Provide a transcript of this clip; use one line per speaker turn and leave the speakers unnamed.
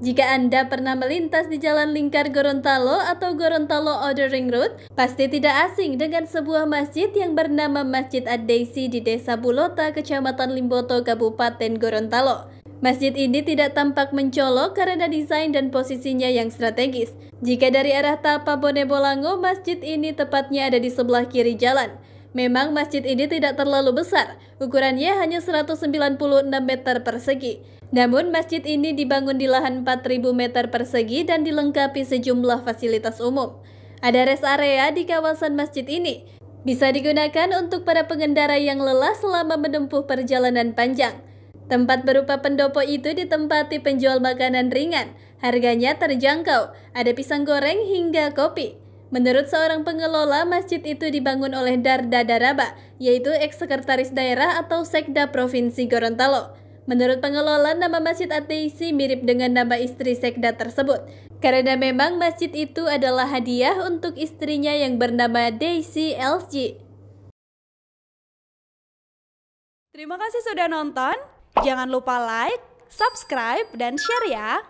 Jika Anda pernah melintas di Jalan Lingkar Gorontalo atau Gorontalo Outer Ring Road, pasti tidak asing dengan sebuah masjid yang bernama Masjid Ad-Daisy di Desa Bulota, Kecamatan Limboto, Kabupaten Gorontalo. Masjid ini tidak tampak mencolok karena desain dan posisinya yang strategis. Jika dari arah Tapa Bone Bolango, masjid ini tepatnya ada di sebelah kiri jalan. Memang masjid ini tidak terlalu besar, ukurannya hanya 196 meter persegi. Namun masjid ini dibangun di lahan 4000 meter persegi dan dilengkapi sejumlah fasilitas umum. Ada rest area di kawasan masjid ini. Bisa digunakan untuk para pengendara yang lelah selama menempuh perjalanan panjang. Tempat berupa pendopo itu ditempati penjual makanan ringan. Harganya terjangkau, ada pisang goreng hingga kopi. Menurut seorang pengelola, masjid itu dibangun oleh Darda Daraba, yaitu eks sekretaris daerah atau sekda Provinsi Gorontalo. Menurut pengelola, nama Masjid Ateisi mirip dengan nama istri sekda tersebut. Karena memang masjid itu adalah hadiah untuk istrinya yang bernama Daisy LG.
Terima kasih sudah nonton. Jangan lupa like, subscribe, dan share ya!